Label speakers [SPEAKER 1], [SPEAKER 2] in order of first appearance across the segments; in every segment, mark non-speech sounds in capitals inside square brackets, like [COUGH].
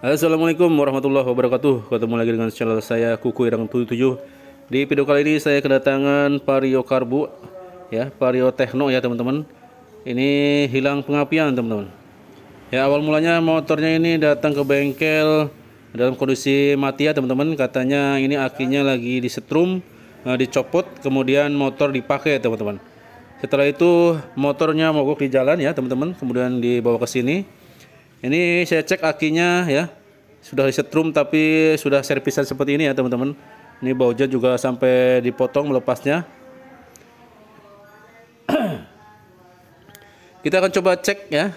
[SPEAKER 1] Assalamualaikum warahmatullahi wabarakatuh Ketemu lagi dengan channel saya Kuku Irang 77 Di video kali ini saya kedatangan Vario Karbu ya, Vario Techno ya teman-teman Ini hilang pengapian teman-teman Ya awal mulanya motornya ini datang ke bengkel Dalam kondisi mati ya teman-teman Katanya ini akinya lagi disetrum eh, Dicopot kemudian motor dipakai teman-teman Setelah itu motornya mogok di jalan ya teman-teman Kemudian dibawa ke sini ini saya cek akinya ya. Sudah disetrum tapi sudah servisan seperti ini ya teman-teman. Ini bautnya juga sampai dipotong melepasnya. [CLEARS THROAT] Kita akan coba cek ya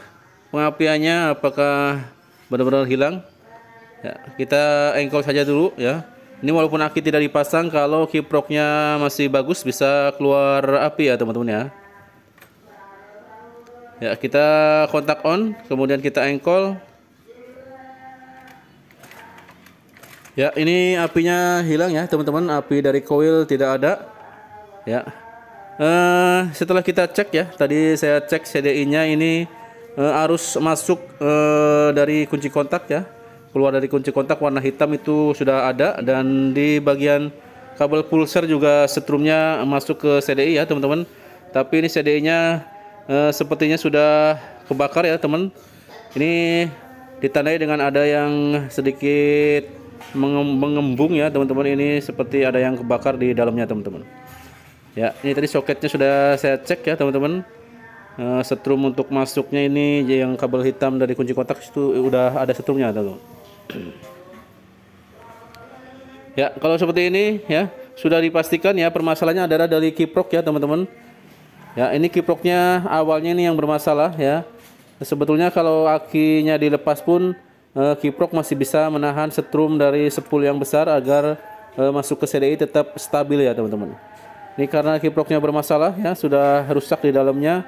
[SPEAKER 1] pengapiannya apakah benar-benar hilang. Ya, kita engkol saja dulu ya. Ini walaupun aki tidak dipasang kalau kiproknya masih bagus bisa keluar api ya teman-teman ya. Ya, kita kontak on, kemudian kita engkol. Ya, ini apinya hilang ya, teman-teman. Api dari coil tidak ada. Ya. Uh, setelah kita cek ya, tadi saya cek CDI-nya ini uh, arus masuk uh, dari kunci kontak ya. Keluar dari kunci kontak warna hitam itu sudah ada dan di bagian kabel pulser juga setrumnya masuk ke CDI ya, teman-teman. Tapi ini CDI-nya eh, sepertinya sudah kebakar ya teman ini ditandai dengan ada yang sedikit mengembung ya teman-teman ini seperti ada yang kebakar di dalamnya teman-teman ya ini tadi soketnya sudah saya cek ya teman-teman eh, setrum untuk masuknya ini yang kabel hitam dari kunci kontak itu udah ada setrumnya teman, -teman. ya kalau seperti ini ya sudah dipastikan ya permasalahannya adalah dari kiprok ya teman-teman Ya, ini kiproknya awalnya ini yang bermasalah ya. Sebetulnya kalau akinya dilepas pun eh, kiprok masih bisa menahan setrum dari sepul yang besar agar eh, masuk ke CDI tetap stabil ya, teman-teman. Ini karena kiproknya bermasalah ya, sudah rusak di dalamnya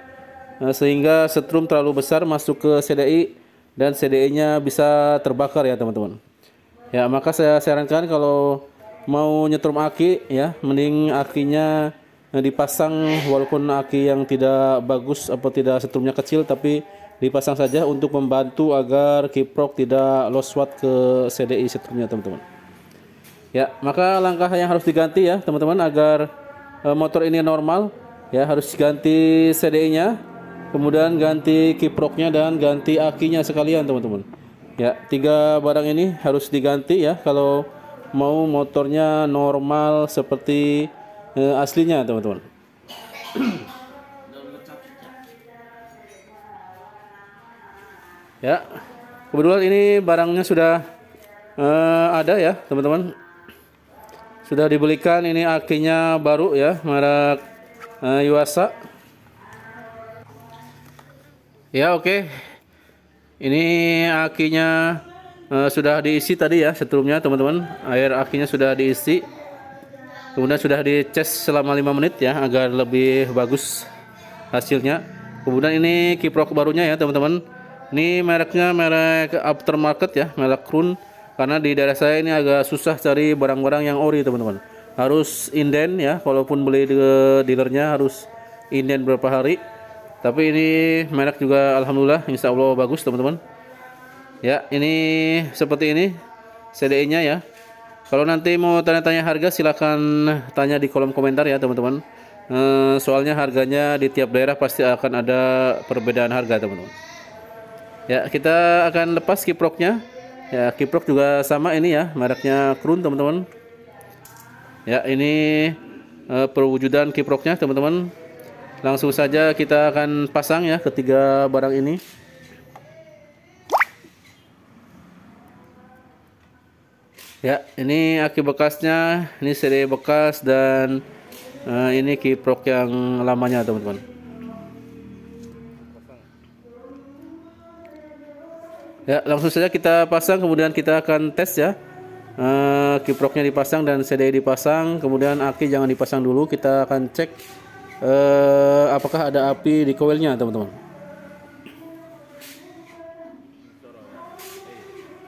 [SPEAKER 1] eh, sehingga setrum terlalu besar masuk ke CDI dan CDI-nya bisa terbakar ya, teman-teman. Ya, maka saya sarankan kalau mau nyetrum aki ya, mending akinya Eh, dipasang walaupun aki yang tidak bagus atau tidak setrumnya kecil tapi dipasang saja untuk membantu agar kiprok tidak loswat ke CDI setrumnya teman-teman ya maka langkah yang harus diganti ya teman-teman agar eh, motor ini normal ya harus ganti CDI nya kemudian ganti kiproknya dan ganti akinya sekalian teman-teman ya tiga barang ini harus diganti ya kalau mau motornya normal seperti uh, aslinya teman-teman. ya, kebetulan ini barangnya sudah uh, ada ya teman-teman. Sudah dibelikan ini akinya baru ya merek uh, Yuasa. Ya oke. Okay. Ini akinya uh, sudah diisi tadi ya setrumnya teman-teman. Air akinya sudah diisi kemudian sudah di dices selama 5 menit ya agar lebih bagus hasilnya kemudian ini kiprok barunya ya teman-teman ini mereknya merek aftermarket ya merek Krun karena di daerah saya ini agak susah cari barang-barang yang ori teman-teman harus inden ya walaupun beli di dealernya harus inden berapa hari tapi ini merek juga alhamdulillah insya Allah bagus teman-teman ya ini seperti ini CDI nya ya kalau nanti mau tanya-tanya harga silahkan tanya di kolom komentar ya teman-teman. Eh, soalnya harganya di tiap daerah pasti akan ada perbedaan harga teman-teman. Ya kita akan lepas kiproknya. Ya kiprok juga sama ini ya mereknya Krun teman-teman. Ya ini eh, perwujudan kiproknya teman-teman. Langsung saja kita akan pasang ya ketiga barang ini. Ya, ini aki bekasnya, ini seri bekas dan uh, ini kiprok yang lamanya teman-teman. Ya, langsung saja kita pasang kemudian kita akan tes ya. Uh, eh, kiproknya dipasang dan CD dipasang, kemudian aki jangan dipasang dulu, kita akan cek uh, apakah ada api di koilnya teman-teman.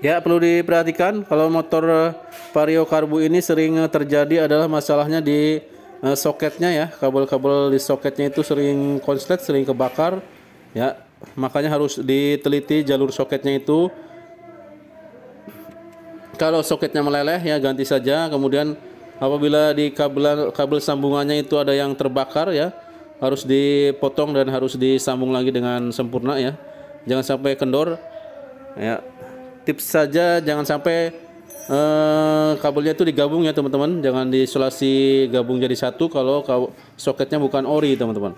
[SPEAKER 1] Ya perlu diperhatikan kalau motor eh, vario karbu ini sering eh, terjadi adalah masalahnya di uh, soketnya ya kabel-kabel di soketnya itu sering konslet sering kebakar ya makanya harus diteliti jalur soketnya itu kalau soketnya meleleh ya ganti saja kemudian apabila di kabel kabel sambungannya itu ada yang terbakar ya harus dipotong dan harus disambung lagi dengan sempurna ya jangan sampai kendor ya tips saja jangan sampai eh, kabelnya itu digabung ya teman-teman jangan diisolasi gabung jadi satu kalau soketnya bukan ori teman-teman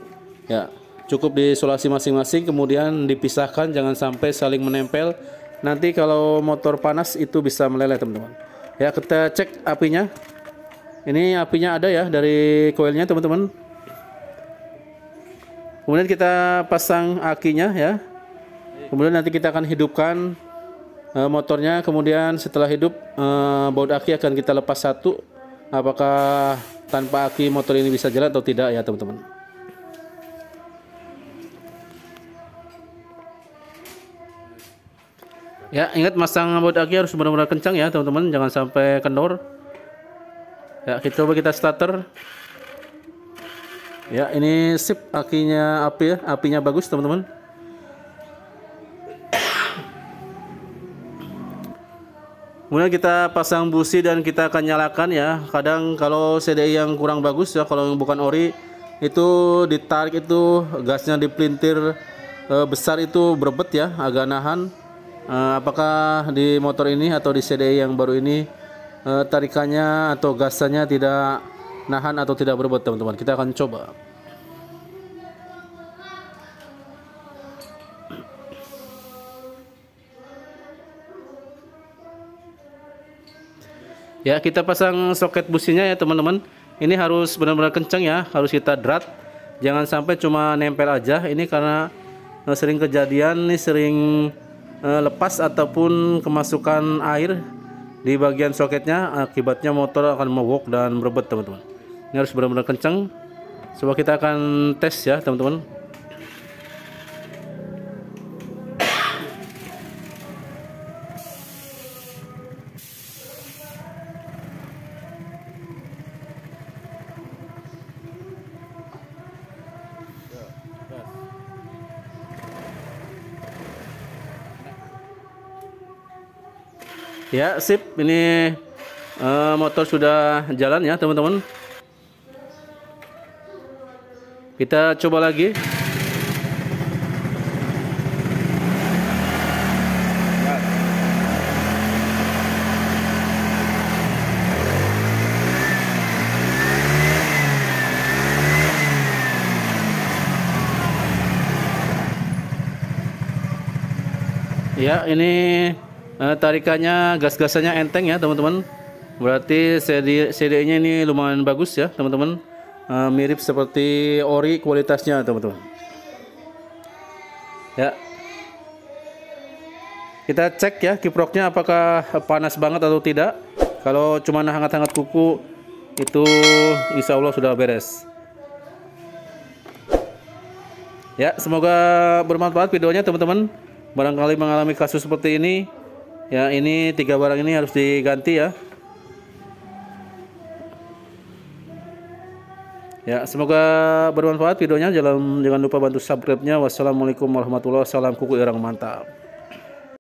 [SPEAKER 1] ya cukup diisolasi masing-masing kemudian dipisahkan jangan sampai saling menempel nanti kalau motor panas itu bisa meleleh teman-teman ya kita cek apinya ini apinya ada ya dari koilnya teman-teman kemudian kita pasang akinya ya kemudian nanti kita akan hidupkan Eh, motornya kemudian setelah hidup uh, baut aki akan kita lepas satu apakah tanpa aki motor ini bisa jalan atau tidak ya teman-teman ya ingat masang baut aki harus benar-benar kencang ya teman-teman jangan sampai kendor ya kita coba kita starter ya ini sip akinya api ya apinya bagus teman-teman Kemudian kita pasang busi dan kita akan nyalakan ya. Kadang kalau CDI yang kurang bagus ya, kalau yang bukan ori itu ditarik itu gasnya dipelintir e, besar itu berbet ya, agak nahan. E, apakah di motor ini atau di CDI yang baru ini e, tarikannya atau gasnya tidak nahan atau tidak berbet teman-teman. Kita akan coba. ya kita pasang soket businya ya teman-teman ini harus benar-benar kenceng ya harus kita drat jangan sampai cuma nempel aja ini karena eh, sering kejadian nih sering eh, lepas ataupun kemasukan air di bagian soketnya akibatnya motor akan mogok dan berebet teman-teman ini harus benar-benar kenceng. coba kita akan tes ya teman-teman Ya, sip. Ini uh, motor sudah jalan ya, teman-teman. Kita coba lagi. Ya, ini Uh, tarikannya gas-gasannya enteng ya teman-teman. Berarti seri nya ini lumayan bagus ya teman-teman. Uh, mirip seperti ori kualitasnya teman-teman. Ya. Kita cek ya kiproknya apakah panas banget atau tidak. Kalau cuma hangat-hangat kuku itu insya Allah sudah beres. Ya, semoga bermanfaat videonya teman-teman. Barangkali mengalami kasus seperti ini ya ini tiga barang ini harus diganti ya ya semoga bermanfaat videonya jangan jangan lupa bantu subscribe nya wassalamualaikum warahmatullahi wabarakatuh salam kuku orang mantap